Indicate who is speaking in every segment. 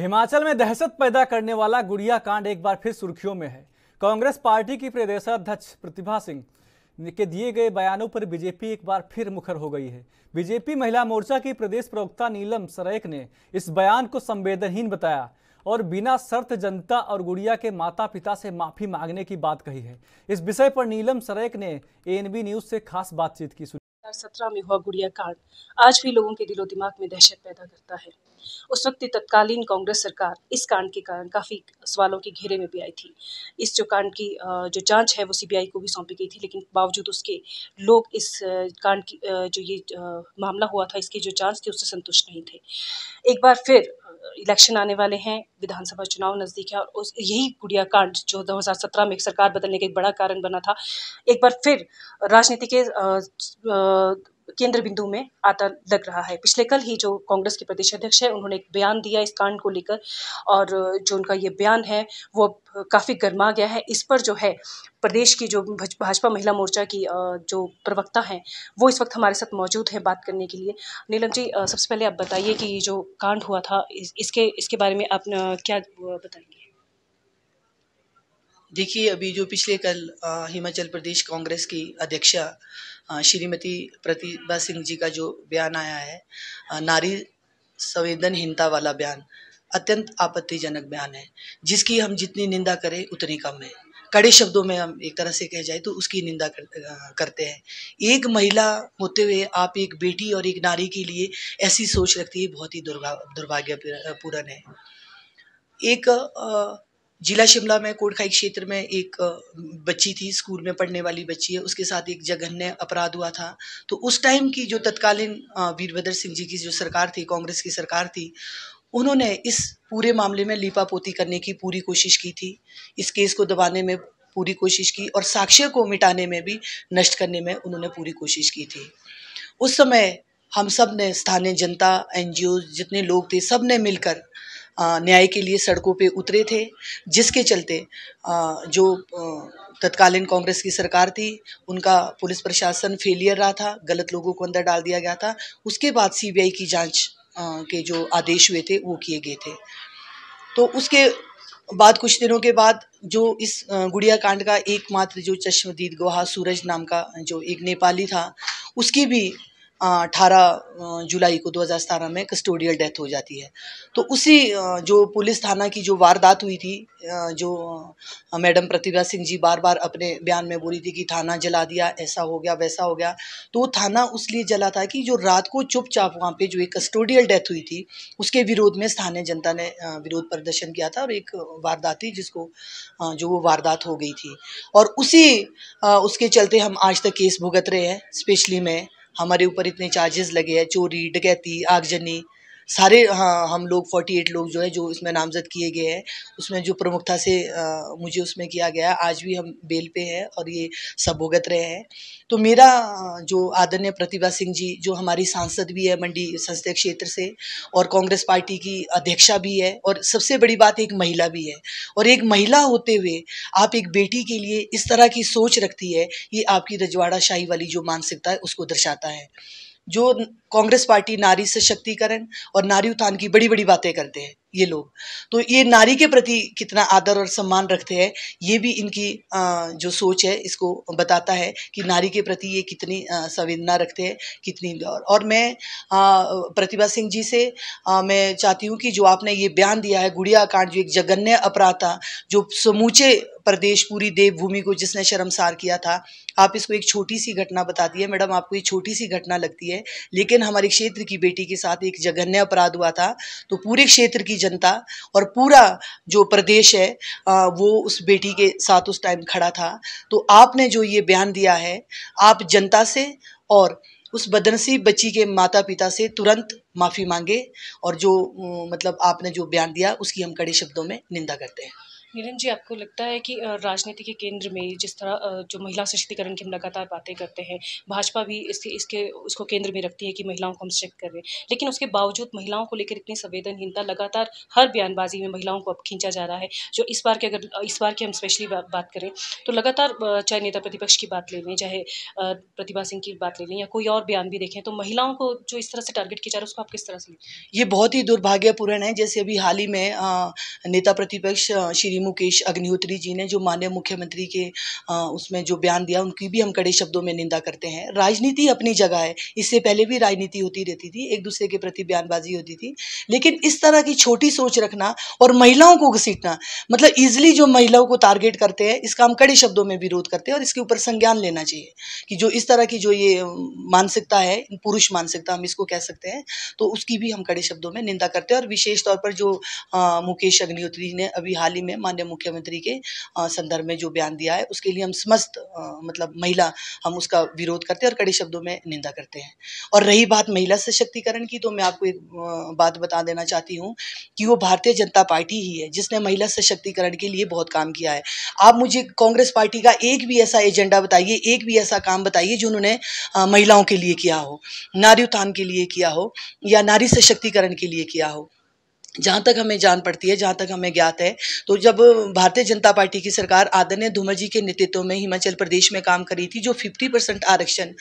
Speaker 1: हिमाचल में दहशत पैदा करने वाला गुड़िया कांड एक बार फिर सुर्खियों में है कांग्रेस पार्टी की प्रदेशाध्यक्ष प्रतिभा सिंह के दिए गए बयानों पर बीजेपी एक बार फिर मुखर हो गई है बीजेपी महिला मोर्चा की प्रदेश प्रवक्ता नीलम सरेख ने इस बयान को संवेदनहीन बताया और बिना शर्त जनता और गुड़िया के माता पिता से माफी मांगने की बात कही है इस विषय पर नीलम सरेख ने एएनबी न्यूज से खास बातचीत की सत्रह में हुआ गुड़िया कांड आज भी लोगों के दिलो दिमाग में दहशत पैदा करता है उस वक्त तत्कालीन कांग्रेस सरकार इस कांड के कारण काफ़ी सवालों के घेरे में भी आई थी इस जो कांड की जो जांच है वो सीबीआई को भी सौंपी गई थी लेकिन बावजूद उसके लोग इस कांड की जो ये मामला हुआ था इसकी जो जांच थी उससे संतुष्ट नहीं थे एक बार फिर इलेक्शन आने वाले हैं विधानसभा चुनाव नज़दीक है और उस यही गुड़िया कांड जो 2017 में एक सरकार बदलने का एक बड़ा कारण बना था एक बार फिर राजनीति के केंद्र बिंदु में आता लग रहा है पिछले कल ही जो कांग्रेस के प्रदेश अध्यक्ष हैं उन्होंने एक बयान दिया इस कांड को लेकर और जो उनका ये बयान है वो काफ़ी गर्मा गया है इस पर जो है प्रदेश की जो भाजपा महिला मोर्चा की जो प्रवक्ता हैं वो इस वक्त हमारे साथ मौजूद हैं बात करने के लिए नीलम जी सबसे पहले आप बताइए कि ये जो कांड हुआ था इसके इसके बारे
Speaker 2: में आप क्या
Speaker 1: बताएंगे
Speaker 2: देखिए अभी जो पिछले कल हिमाचल प्रदेश कांग्रेस की अध्यक्षा श्रीमती प्रतिभा सिंह जी का जो बयान आया है नारी संवेदनहीनता वाला बयान अत्यंत आपत्तिजनक बयान है जिसकी हम जितनी निंदा करें उतनी कम है कड़े शब्दों में हम एक तरह से कह जाए तो उसकी निंदा कर, करते हैं एक महिला होते हुए आप एक बेटी और एक नारी के लिए ऐसी सोच रखती है बहुत ही दुर्भाग्यपूर्ण है एक आ, जिला शिमला में कोटखाई क्षेत्र में एक बच्ची थी स्कूल में पढ़ने वाली बच्ची है उसके साथ एक जघन्य अपराध हुआ था तो उस टाइम की जो तत्कालीन वीरभद्र सिंह जी की जो सरकार थी कांग्रेस की सरकार थी उन्होंने इस पूरे मामले में लीपापोती करने की पूरी कोशिश की थी इस केस को दबाने में पूरी कोशिश की और साक्ष्य को मिटाने में भी नष्ट करने में उन्होंने पूरी कोशिश की थी उस समय हम सब ने स्थानीय जनता एनजीओ जितने लोग थे सब ने मिलकर न्याय के लिए सड़कों पे उतरे थे जिसके चलते जो तत्कालीन कांग्रेस की सरकार थी उनका पुलिस प्रशासन फेलियर रहा था गलत लोगों को अंदर डाल दिया गया था उसके बाद सीबीआई की जांच के जो आदेश हुए थे वो किए गए थे तो उसके बाद कुछ दिनों के बाद जो इस गुड़िया कांड का एकमात्र जो चश्मदीद गवाह सूरज नाम का जो एक नेपाली था उसकी भी अठारह जुलाई को 2017 में कस्टोडियल डेथ हो जाती है तो उसी जो पुलिस थाना की जो वारदात हुई थी जो मैडम प्रतिभा सिंह जी बार बार अपने बयान में बोली थी कि थाना जला दिया ऐसा हो गया वैसा हो गया तो वो थाना उस लिए जला था कि जो रात को चुपचाप वहाँ पे जो एक कस्टोडियल डेथ हुई थी उसके विरोध में स्थानीय जनता ने विरोध प्रदर्शन किया था और एक वारदात थी जिसको जो वो वारदात हो गई थी और उसी उसके चलते हम आज तक केस भुगत रहे हैं स्पेशली मैं हमारे ऊपर इतने चार्जेस लगे हैं चोरी डकैती आगजनी सारे हाँ हम लोग फोर्टी एट लोग जो है जो इसमें नामजद किए गए हैं उसमें जो प्रमुखता से आ, मुझे उसमें किया गया आज भी हम बेल पे हैं और ये सब भुगत रहे हैं तो मेरा जो आदरणीय प्रतिभा सिंह जी जो हमारी सांसद भी है मंडी संसदीय क्षेत्र से और कांग्रेस पार्टी की अध्यक्षा भी है और सबसे बड़ी बात एक महिला भी है और एक महिला होते हुए आप एक बेटी के लिए इस तरह की सोच रखती है ये आपकी रजवाड़ा शाही वाली जो मानसिकता है उसको दर्शाता है जो कांग्रेस पार्टी नारी सशक्तिकरण और नारी उत्थान की बड़ी बड़ी बातें करते हैं ये लोग तो ये नारी के प्रति कितना आदर और सम्मान रखते हैं ये भी इनकी जो सोच है इसको बताता है कि नारी के प्रति ये कितनी संवेदना रखते हैं कितनी और मैं प्रतिभा सिंह जी से मैं चाहती हूँ कि जो आपने ये बयान दिया है गुड़िया कांड जो एक जघन्य अपराध था जो समूचे प्रदेश पूरी देवभूमि को जिसने शर्मसार किया था आप इसको एक छोटी सी घटना बताती है मैडम आपको ये छोटी सी घटना लगती है लेकिन हमारे क्षेत्र की बेटी के साथ एक जघन्य अपराध हुआ था तो पूरे क्षेत्र की जनता और पूरा जो प्रदेश है वो उस बेटी के साथ उस टाइम खड़ा था तो आपने जो ये बयान दिया है आप जनता से और उस बदनसीब बच्ची के माता पिता से तुरंत माफ़ी मांगे और जो मतलब आपने जो बयान दिया उसकी हम कड़े शब्दों में निंदा करते हैं
Speaker 1: नीलम जी आपको लगता है कि राजनीति के केंद्र में जिस तरह जो महिला सशक्तिकरण की हम लगातार बातें करते हैं भाजपा भी इसके इसके उसको केंद्र में रखती है कि महिलाओं को हम सशक्त कर रहे हैं लेकिन उसके बावजूद महिलाओं को लेकर इतनी संवेदनहीनता लगातार हर बयानबाजी में महिलाओं को अब खींचा जा रहा है जो इस बार के अगर इस बार की हम स्पेशली बा, बात करें तो लगातार चाहे नेता प्रतिपक्ष की बात ले लें चाहे प्रतिभा सिंह की बात ले लें या कोई और बयान भी देखें तो महिलाओं को जो इस तरह से टारगेट किया जा रहा है उसको आप किस तरह से
Speaker 2: ये बहुत ही दुर्भाग्यपूर्ण है जैसे अभी हाल ही में नेता प्रतिपक्ष श्री मुकेश अग्निहोत्री जी ने जो माननीय मुख्यमंत्री के उसमें जो बयान दिया उनकी भी हम कड़े शब्दों में निंदा करते हैं राजनीति अपनी जगह है इससे पहले भी राजनीति होती रहती थी एक दूसरे के प्रति बयानबाजी होती थी लेकिन इस तरह की छोटी सोच रखना और महिलाओं को घसीटना मतलब ईजिली जो महिलाओं को टारगेट करते हैं इसका हम कड़े शब्दों में विरोध करते हैं और इसके ऊपर संज्ञान लेना चाहिए कि जो इस तरह की जो ये मानसिकता है पुरुष मानसिकता हम इसको कह सकते हैं तो उसकी भी हम कड़े शब्दों में निंदा करते हैं और विशेष तौर पर जो आ, मुकेश अग्निहोत्री ने अभी हाल ही में माननीय मुख्यमंत्री के संदर्भ में जो बयान दिया है उसके लिए हम समस्त मतलब महिला हम उसका विरोध करते हैं और कड़े शब्दों में निंदा करते हैं और रही बात महिला सशक्तिकरण की तो मैं आपको एक बात बता देना चाहती हूँ कि वो भारतीय जनता पार्टी ही है जिसने महिला सशक्तिकरण के लिए बहुत काम किया है आप मुझे कांग्रेस पार्टी का एक भी ऐसा एजेंडा बताइए एक भी ऐसा काम बताइए जो उन्होंने महिलाओं के लिए किया हो नारी उत्थान के लिए किया हो या नारी सशक्तिकरण के लिए किया हो जहाँ तक हमें जान पड़ती है जहाँ तक हमें ज्ञात है तो जब भारतीय जनता पार्टी की सरकार आदरणीय धूमर जी के नेतृत्व में हिमाचल प्रदेश में काम करी थी जो 50 परसेंट आरक्षण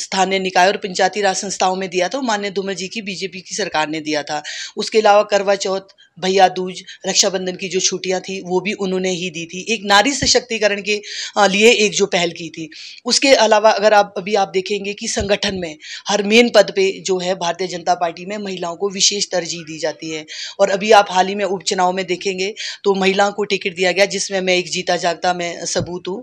Speaker 2: स्थानीय निकाय और पंचायती राज संस्थाओं में दिया था वो मान्य धूमर जी की बीजेपी की सरकार ने दिया था उसके अलावा करवा चौथ भैया दूज रक्षाबंधन की जो छुट्टियां थी वो भी उन्होंने ही दी थी एक नारी सशक्तिकरण के लिए एक जो पहल की थी उसके अलावा अगर आप अभी आप देखेंगे कि संगठन में हर मेन पद पे जो है भारतीय जनता पार्टी में महिलाओं को विशेष तरजीह दी जाती है और अभी आप हाल ही में उपचुनाव में देखेंगे तो महिलाओं को टिकट दिया गया जिसमें मैं एक जीता जागता मैं सबूत हूँ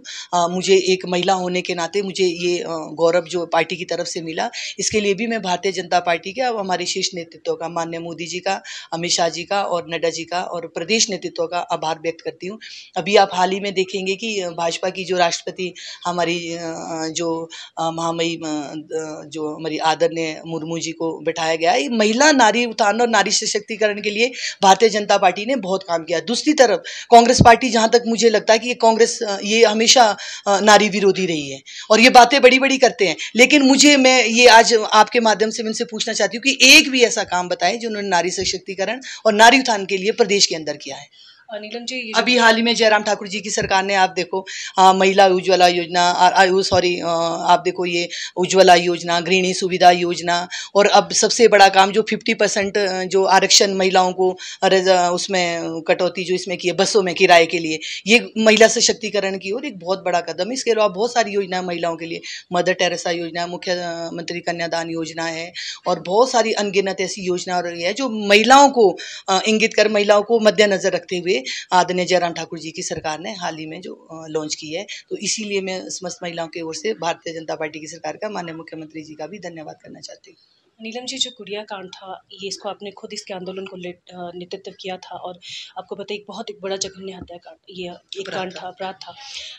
Speaker 2: मुझे एक महिला होने के नाते मुझे ये गौरव जो पार्टी की तरफ से मिला इसके लिए भी मैं भारतीय जनता पार्टी के अब हमारे शीर्ष नेतृत्व का माननीय मोदी जी का अमित शाह जी का और और नड्डा जी का और प्रदेश नेतृत्व का आभार व्यक्त करती हूँ अभी आप हाल ही में देखेंगे कि भाजपा की जो राष्ट्रपति हमारी जो महामई जो हमारी आदरणीय मुर्मू जी को बैठाया गया है महिला नारी उत्थान और नारी सशक्तिकरण के लिए भारतीय जनता पार्टी ने बहुत काम किया दूसरी तरफ कांग्रेस पार्टी जहाँ तक मुझे लगता है कि कांग्रेस ये हमेशा नारी विरोधी रही है और ये बातें बड़ी बड़ी करते हैं लेकिन मुझे मैं ये आज आपके माध्यम से मैं इनसे पूछना चाहती हूँ कि एक भी ऐसा काम बताएं जिन्होंने नारी सशक्तिकरण और नारी राजस्थान के लिए प्रदेश के अंदर किया है
Speaker 1: नीलम जी अभी हाल ही
Speaker 2: में जयराम ठाकुर जी की सरकार ने आप देखो आ, महिला उज्ज्वला योजना सॉरी आप देखो ये उज्ज्वला योजना गृहिणी सुविधा योजना और अब सबसे बड़ा काम जो 50 परसेंट जो आरक्षण महिलाओं को उसमें कटौती जो इसमें की है बसों में किराए के लिए ये महिला सशक्तिकरण की और एक बहुत बड़ा कदम इसके अलावा बहुत सारी योजनाएं महिलाओं के लिए मदर टेरेसा योजना मुख्यमंत्री कन्यादान योजना है और बहुत सारी अनगिनत ऐसी योजना है जो महिलाओं को इंगित कर महिलाओं को मद्देनजर रखते हुए आदरणीय जयराम ठाकुर जी की सरकार ने हाल ही में जो लॉन्च की है तो इसीलिए मैं समस्त महिलाओं की ओर से भारतीय जनता पार्टी की सरकार का माननीय मुख्यमंत्री जी का भी धन्यवाद करना चाहती हूँ
Speaker 1: नीलम जी जो गुड़िया कांड था ये इसको आपने खुद इसके आंदोलन को नेतृत्व किया था और आपको पता है एक बहुत एक बड़ा जघन्य हत्याकांड ये एक कांड था अपराध था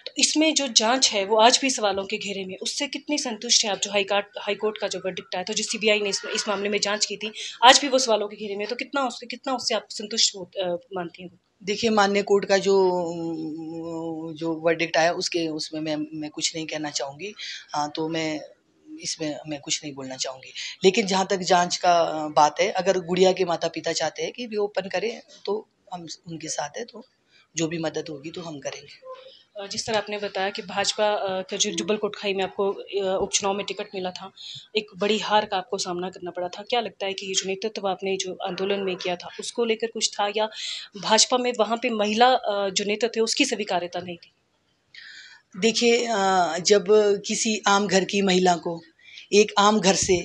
Speaker 1: तो इसमें जो जांच है वो आज भी सवालों के घेरे में उससे कितनी संतुष्ट है आप जो हाईकोर्ट हाईकोर्ट का जो वर्डिक्ट आया था जो सीबीआई ने इस, इस मामले में जाँच की थी आज भी वो सवालों के घेरे में तो कितना उससे कितना उससे आप संतुष्ट
Speaker 2: मानती हैं देखिए मान्य कोर्ट का जो जो वर्डिक्ट आया उसके उसमें मैं मैं कुछ नहीं कहना चाहूँगी हाँ तो मैं इसमें मैं कुछ नहीं बोलना चाहूँगी लेकिन जहाँ तक जांच का बात है अगर गुड़िया के माता पिता चाहते हैं कि वे ओपन करें तो हम उनके साथ है तो जो भी मदद होगी तो हम करेंगे
Speaker 1: जिस तरह आपने बताया कि भाजपा का जो जुब्बल कोटखाई में आपको उपचुनाव में टिकट मिला था एक बड़ी हार का आपको सामना करना पड़ा था क्या लगता है कि ये जो नेतृत्व आपने जो आंदोलन में किया था उसको लेकर कुछ था या भाजपा में वहाँ पे महिला जो नेतृत्व है उसकी स्वीकार्यता नहीं थी
Speaker 2: देखिए जब किसी आम घर की महिला को एक आम घर से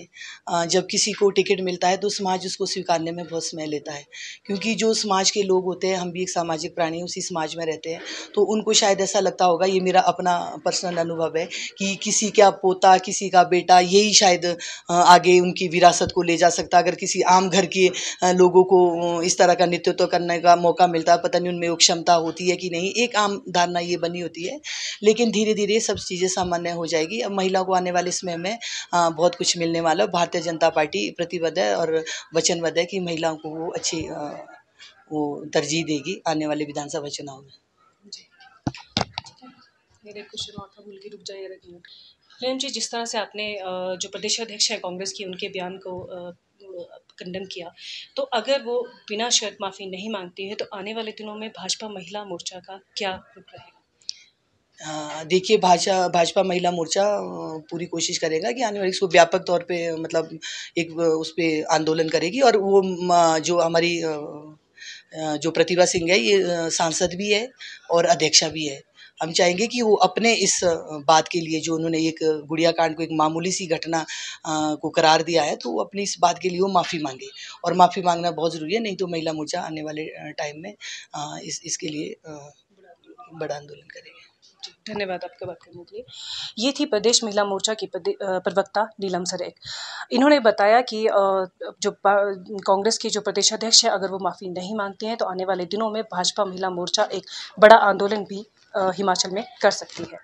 Speaker 2: जब किसी को टिकट मिलता है तो समाज उसको स्वीकारने में बहुत समय लेता है क्योंकि जो समाज के लोग होते हैं हम भी एक सामाजिक प्राणी हैं उसी समाज में रहते हैं तो उनको शायद ऐसा लगता होगा ये मेरा अपना पर्सनल अनुभव है कि किसी का पोता किसी का बेटा यही शायद आगे उनकी विरासत को ले जा सकता अगर किसी आम घर के लोगों को इस तरह का नेतृत्व करने का मौका मिलता है पता नहीं उनमें वो क्षमता होती है कि नहीं एक आम धारणा ये बनी होती है लेकिन धीरे धीरे सब चीज़ें सामान्य हो जाएगी अब महिला को आने वाले समय में बहुत कुछ मिलने वाला भारतीय जनता पार्टी प्रतिबद्ध है और वचनबद्ध है कि महिलाओं को वो अच्छी वो तरजीह देगी आने वाले विधानसभा चुनाव में
Speaker 1: प्रेम जी जिस तरह से आपने जो प्रदेश अध्यक्ष हैं कांग्रेस की उनके बयान को कंडम किया तो अगर वो बिना शर्त माफ़ी नहीं मांगती है तो आने वाले दिनों में भाजपा महिला मोर्चा का क्या रूप रहेगा
Speaker 2: हाँ देखिए भाषा भाजपा महिला मोर्चा पूरी कोशिश करेगा कि आने वाली इसको व्यापक तौर पे मतलब एक उस पर आंदोलन करेगी और वो जो हमारी जो प्रतिभा सिंह है ये सांसद भी है और अध्यक्षा भी है हम चाहेंगे कि वो अपने इस बात के लिए जो उन्होंने एक गुड़िया कांड को एक मामूली सी घटना को करार दिया है तो वो अपनी इस बात के लिए वो माफ़ी मांगे और माफ़ी मांगना बहुत ज़रूरी है नहीं तो महिला मोर्चा आने वाले टाइम में इस इसके लिए बड़ा आंदोलन करेगी धन्यवाद आपका बात करने के लिए ये थी प्रदेश महिला
Speaker 1: मोर्चा की प्रवक्ता नीलम सरेख इन्होंने बताया कि जो कांग्रेस के जो प्रदेशाध्यक्ष है अगर वो माफ़ी नहीं मांगते हैं तो आने वाले दिनों में भाजपा महिला मोर्चा एक बड़ा आंदोलन भी हिमाचल में कर सकती है